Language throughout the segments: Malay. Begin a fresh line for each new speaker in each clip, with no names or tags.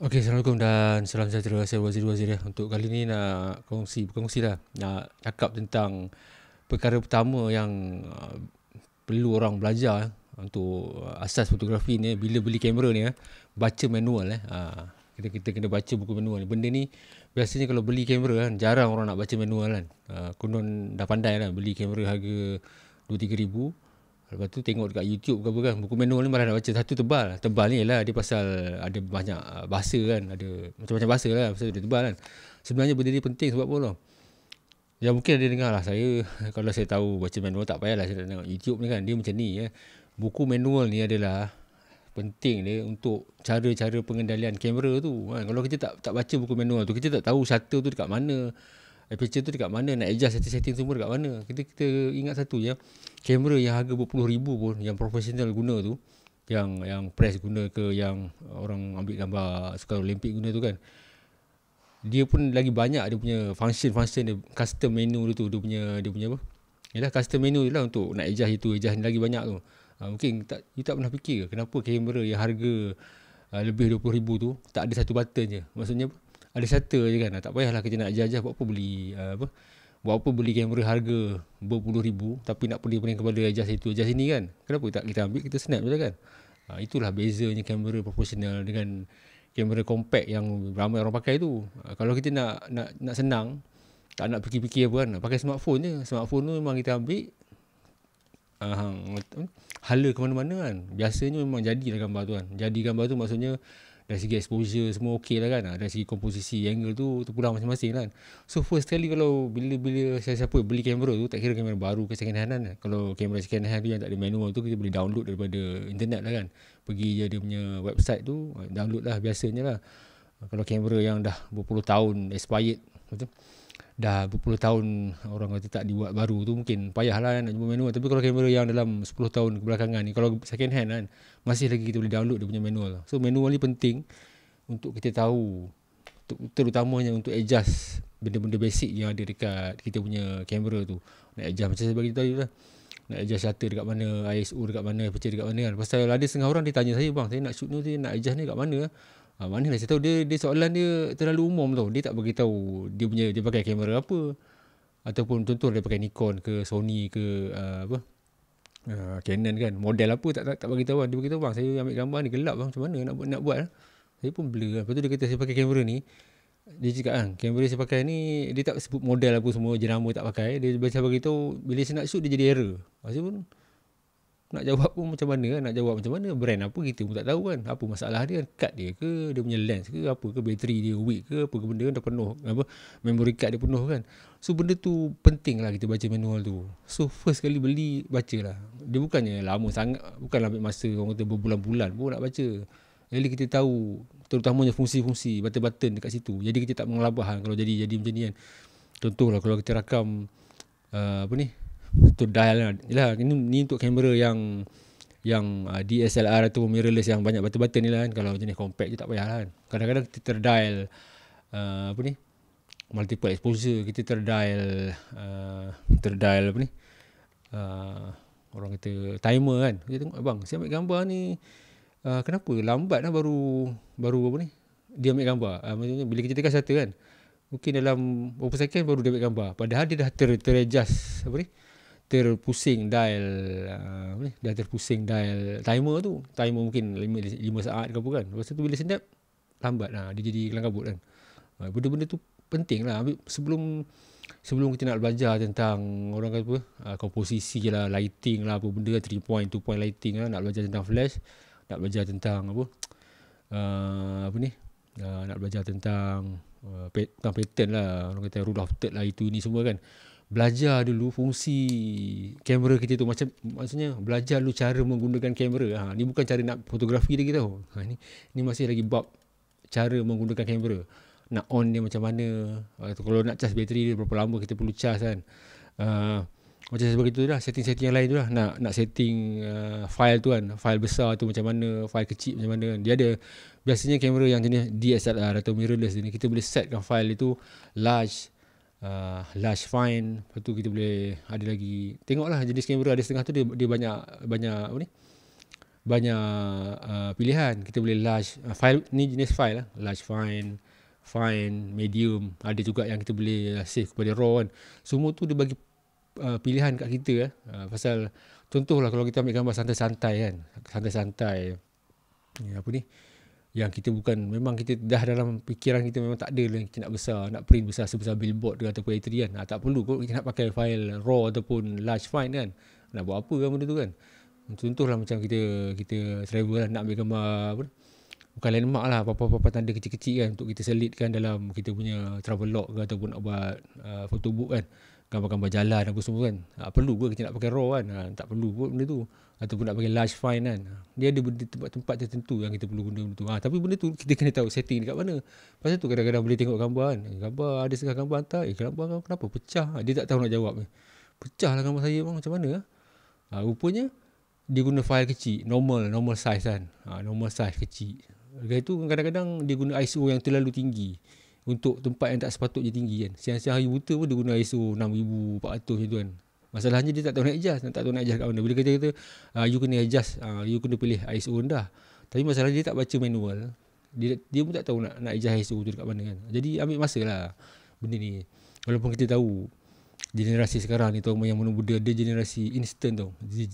Ok, Assalamualaikum dan salam sejahtera Saya Wazir Wazir ya. Untuk kali ni nak kongsi Bukan kongsi lah Nak cakap tentang Perkara pertama yang uh, Perlu orang belajar eh, Untuk asas fotografi ni eh, Bila beli kamera ni eh. Baca manual eh. Ha, kita, kita kena baca buku manual Benda ni Biasanya kalau beli kamera kan Jarang orang nak baca manual kan uh, dah pandai lah Beli kamera harga RM2,000-3,000 Lepas tu tengok dekat YouTube ke apa kan Buku manual ni malah nak baca Satu tebal Tebal ni lah. dia pasal Ada banyak ah, bahasa kan Ada macam-macam bahasa lah Pasal dia tebal kan Sebenarnya benda ni penting sebab apa lah Ya mungkin ada dengar lah saya Kalau saya tahu baca manual tak payahlah Saya tengok YouTube ni kan Dia macam ni ya Buku manual ni adalah penting dia untuk cara-cara pengendalian kamera tu kan kalau kita tak tak baca buku manual tu kita tak tahu shutter tu dekat mana aperture tu dekat mana nak adjust setting-setting semua dekat mana kita kita ingat satu je kamera yang harga rm ribu pun yang profesional guna tu yang yang press guna ke yang orang ambil gambar sukar olimpik guna tu kan dia pun lagi banyak dia punya function-function dia custom menu dia tu dia punya dia punya apa ialah custom menu dia lah untuk nak adjust itu adjust ni lagi banyak tu ha, mungkin tak you tak pernah fikir ke kenapa kamera yang harga uh, lebih rm ribu tu tak ada satu button je maksudnya apa ada settle je kan tak payahlah kita nak jajah ajar buat apa beli uh, apa buat apa beli kamera harga berpuluh ribu tapi nak pening-pening kepada adjust itu adjust sini kan kenapa tak kita ambil kita snap je kan ah, itulah bezanya kamera profesional dengan kamera compact yang ramai orang pakai tu ah, kalau kita nak nak nak senang tak nak fikir-fikir apa kan pakai smartphone je smartphone tu memang kita ambil uh, hala ke mana-mana kan biasanya memang jadilah gambar tu kan jadi gambar tu maksudnya dari segi exposure semua okey lah kan ah, dari segi komposisi angle tu terpulang masing-masing kan so first kali kalau bila-bila siapa-siapa beli kamera tu tak kira kamera baru ke second hand kan kalau kamera second hand tu yang tak ada manual tu kita boleh download daripada internet lah kan pergi je dia punya website tu download lah biasanya lah kalau kamera yang dah berpuluh tahun expired macam dah berpuluh tahun orang kata tak dibuat baru tu mungkin Payahlah lah nak jumpa manual tapi kalau kamera yang dalam 10 tahun kebelakangan ni kalau second hand kan masih lagi kita boleh download dia punya manual so manual ni penting untuk kita tahu terutamanya untuk adjust benda-benda basic yang ada dekat kita punya kamera tu nak adjust macam saya bagi tadi lah nak adjust shutter dekat mana ISO dekat mana aperture dekat mana kan pasal ada setengah orang dia tanya saya bang saya nak shoot ni nak adjust ni dekat mana Ha, ah, mana lah, saya tahu dia dia soalan dia terlalu umum tau. Dia tak bagi tahu dia punya dia pakai kamera apa. Ataupun tentu dia pakai Nikon ke Sony ke uh, apa? Uh, Canon kan model apa tak tak, tak bagi tahu kan. dia bagi tahu bang saya ambil gambar ni gelap bang macam mana nak buat nak buat saya pun blur lepas tu dia kata saya pakai kamera ni dia cakap kan kamera saya pakai ni dia tak sebut model apa semua jenama tak pakai dia biasa bagi tahu bila saya nak shoot dia jadi error saya pun nak jawab pun macam mana nak jawab macam mana brand apa gitu pun tak tahu kan apa masalah dia kad dia ke dia punya lens ke apa ke bateri dia weak ke apa ke benda kan dah penuh apa memory card dia penuh kan so benda tu penting lah kita baca manual tu so first kali beli baca lah dia bukannya lama sangat bukan ambil masa orang kata berbulan-bulan pun nak baca jadi kita tahu terutamanya fungsi-fungsi button-button dekat situ jadi kita tak mengelabah kalau jadi jadi macam ni kan contohlah kalau kita rakam uh, apa ni untuk dial lah Yalah, ni, ni untuk kamera yang Yang uh, ah, DSLR tu mirrorless yang banyak button-button ni lah kan Kalau jenis compact je tak payah lah kan Kadang-kadang kita terdial uh, Apa ni Multiple exposure Kita terdial uh, Terdial apa ni uh, Orang kata timer kan Kita tengok abang eh, Saya ambil gambar ni uh, Kenapa lambat lah baru Baru apa ni Dia ambil gambar uh, Maksudnya bila kita tekan shutter kan Mungkin dalam beberapa second baru dia ambil gambar Padahal dia dah ter, ter Apa ni terpusing dial uh, apa ni dah terpusing dial timer tu timer mungkin 5, 5 saat ke apa kan lepas tu bila senyap lambat lah dia jadi kelang kabut kan ha, benda-benda tu penting lah sebelum sebelum kita nak belajar tentang orang kata apa ha, komposisi je lah lighting lah apa benda 3 lah, point 2 point lighting lah nak belajar tentang flash nak belajar tentang apa uh, apa ni uh, nak belajar tentang uh, pattern lah orang kata rule of third lah itu ni semua kan belajar dulu fungsi kamera kita tu macam maksudnya belajar dulu cara menggunakan kamera ha ni bukan cara nak fotografi lagi tau ha ni ni masih lagi bab cara menggunakan kamera nak on dia macam mana atau kalau nak charge bateri dia berapa lama kita perlu charge kan uh, macam sebegitu tu lah setting-setting yang lain tu lah nak nak setting uh, file tu kan file besar tu macam mana file kecil macam mana kan dia ada biasanya kamera yang jenis DSLR atau mirrorless ni kita boleh setkan file itu large uh, ah, lush fine lepas tu kita boleh ada lagi tengoklah jenis kamera ada setengah tu dia, dia banyak banyak apa ni banyak uh, pilihan kita boleh large uh, file ni jenis file lah large fine fine medium ada juga yang kita boleh save kepada raw kan semua tu dia bagi uh, pilihan kat kita eh. Uh, pasal contohlah kalau kita ambil gambar santai-santai kan santai-santai ya, apa ni uh, yang kita bukan memang kita dah dalam fikiran kita memang tak ada lah yang kita nak besar nak print besar sebesar billboard ke ataupun a kan ha, tak perlu kot kita nak pakai file raw ataupun large file kan nak buat apa kan benda tu kan contohlah macam kita kita travel lah nak ambil gambar apa bukan landmark lah apa-apa tanda kecil-kecil kan untuk kita selitkan dalam kita punya travel log ke ataupun nak buat uh, photo book kan gambar-gambar jalan apa semua kan. Ha, perlu ke kita nak pakai raw kan? Ha, tak perlu pun benda tu. Ataupun nak pakai large fine kan. Ah, dia ada benda tempat-tempat tertentu yang kita perlu guna benda tu. Ha, tapi benda tu kita kena tahu setting dekat mana. Pasal tu kadang-kadang boleh tengok gambar kan. Eh, gambar ada sekarang gambar hantar. Eh gambar kenapa pecah? Ha, dia tak tahu nak jawab. Pecah lah gambar saya bang macam mana? Ha, rupanya dia guna file kecil. Normal, normal size kan. Ha, normal size kecil. Lepas tu kadang-kadang dia guna ISO yang terlalu tinggi untuk tempat yang tak sepatutnya tinggi kan. Siang-siang hari buta pun dia guna ISO 6400 macam tu kan. Masalahnya dia tak tahu nak adjust, tak tahu nak adjust kat mana. Bila kita kata uh, you kena adjust, uh, you kena pilih ISO rendah. Tapi masalah dia tak baca manual. Dia dia pun tak tahu nak nak adjust ISO tu dekat mana kan. Jadi ambil masa lah. benda ni. Walaupun kita tahu generasi sekarang ni tahu yang mula muda dia generasi instant tu.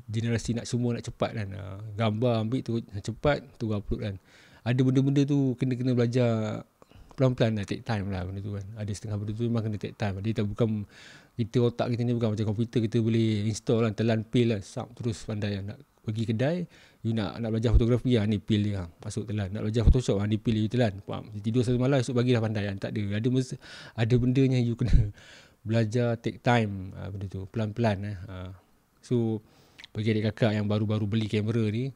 Generasi nak semua nak cepat kan. Ah, gambar ambil tu cepat, tu upload kan. Ada benda-benda tu kena kena belajar pelan-pelan lah take time lah benda tu kan ada setengah benda tu memang kena take time dia tak bukan kita otak kita ni bukan macam komputer kita boleh install lah telan pil lah sub terus pandai lah nak pergi kedai you nak nak belajar fotografi lah ni pil dia ah, masuk telan nak belajar photoshop lah ni pil you telan faham dia tidur satu malam esok pagi dah pandai lah tak ada ada, mes- ada benda yang you kena belajar take time lah, benda tu pelan-pelan lah so bagi adik kakak yang baru-baru beli kamera ni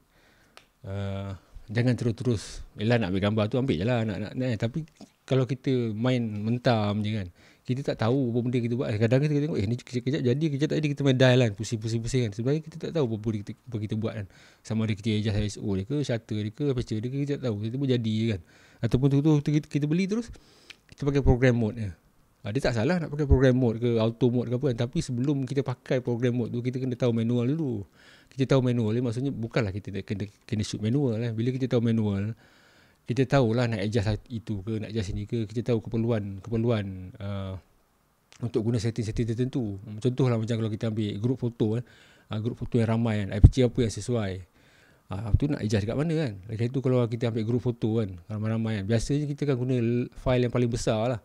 uh, jangan terus-terus Ella nak ambil gambar tu ambil je lah nak, nak, nak, tapi kalau kita main mentam je kan kita tak tahu apa benda kita buat kadang-kadang kita tengok eh ni kejap-kejap jadi kejap tadi kita main dial lah, kan pusing-pusing-pusing kan sebenarnya kita tak tahu apa benda kita, apa kita buat kan sama ada kita adjust ISO dia ke shutter dia ke aperture dia ke kita tak tahu kita pun jadi je kan ataupun tu-tu kita, kita beli terus kita pakai program mode ha, dia tak salah nak pakai program mode ke auto mode ke apa kan tapi sebelum kita pakai program mode tu kita kena tahu manual dulu kita tahu manual ni maksudnya bukanlah kita kena kena shoot manual lah. Bila kita tahu manual, kita tahulah nak adjust itu ke, nak adjust ini ke, kita tahu keperluan keperluan uh, untuk guna setting-setting tertentu. Contohlah macam kalau kita ambil group foto eh, uh, group foto yang ramai kan, aperture apa yang sesuai. Ah uh, tu nak adjust dekat mana kan? Lagi tu kalau kita ambil group foto kan, ramai-ramai kan. Biasanya kita kan guna file yang paling besar lah.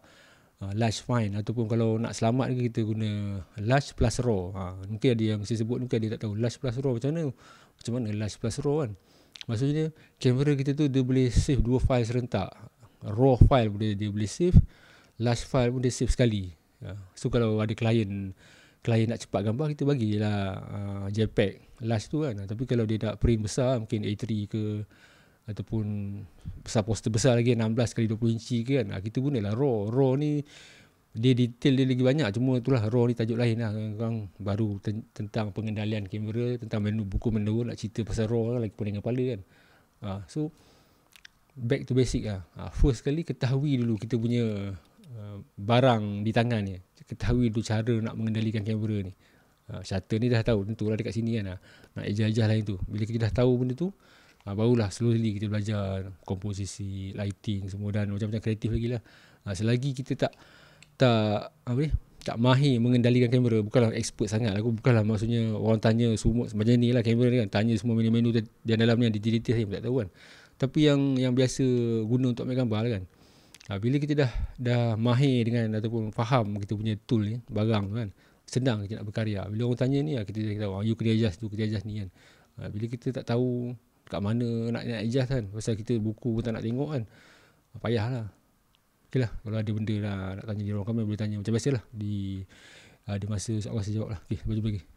Ah, large fine ataupun kalau nak selamat lagi kita guna large plus raw. Ha, ah, mungkin ada yang mesti sebut mungkin dia tak tahu large plus raw macam mana. Macam mana large plus raw kan. Maksudnya kamera kita tu dia boleh save dua file serentak. Raw file boleh dia boleh save, large file pun dia save sekali. Ha, so kalau ada klien klien nak cepat gambar kita bagilah uh, JPEG large tu kan. Tapi kalau dia nak print besar mungkin A3 ke ataupun besar poster besar lagi 16 kali 20 inci ke kan ah, kita pun adalah raw raw ni dia detail dia lagi banyak cuma itulah raw ni tajuk lain lah orang baru ten- tentang pengendalian kamera tentang menu buku menu nak cerita pasal raw lah lagi pening kepala kan ha, so back to basic lah ha, first kali ketahui dulu kita punya uh, barang di tangan ni ketahui dulu cara nak mengendalikan kamera ni ha, shutter ni dah tahu tentulah dekat sini kan nak ejah-ejah lain tu bila kita dah tahu benda tu Ha, barulah slowly kita belajar komposisi, lighting semua dan macam-macam kreatif lagi lah. Ha, selagi kita tak tak apa ni? Tak mahir mengendalikan kamera Bukanlah expert sangat Aku lah, bukanlah maksudnya Orang tanya semua Macam ni lah kamera ni kan Tanya semua menu-menu Yang dalam ni Yang digital saya tak tahu kan Tapi yang yang biasa Guna untuk ambil gambar kan ha, Bila kita dah Dah mahir dengan Ataupun faham Kita punya tool ni Barang kan Senang kita nak berkarya Bila orang tanya ni lah Kita dah tahu You kena adjust tu Kena adjust ni kan ha, Bila kita tak tahu kat mana nak nak adjust kan pasal kita buku pun tak nak tengok kan ah, payahlah okay lah kalau ada benda lah nak tanya di ruang komen boleh tanya macam biasalah di ah, di masa insyaallah saya lah. okey jumpa lagi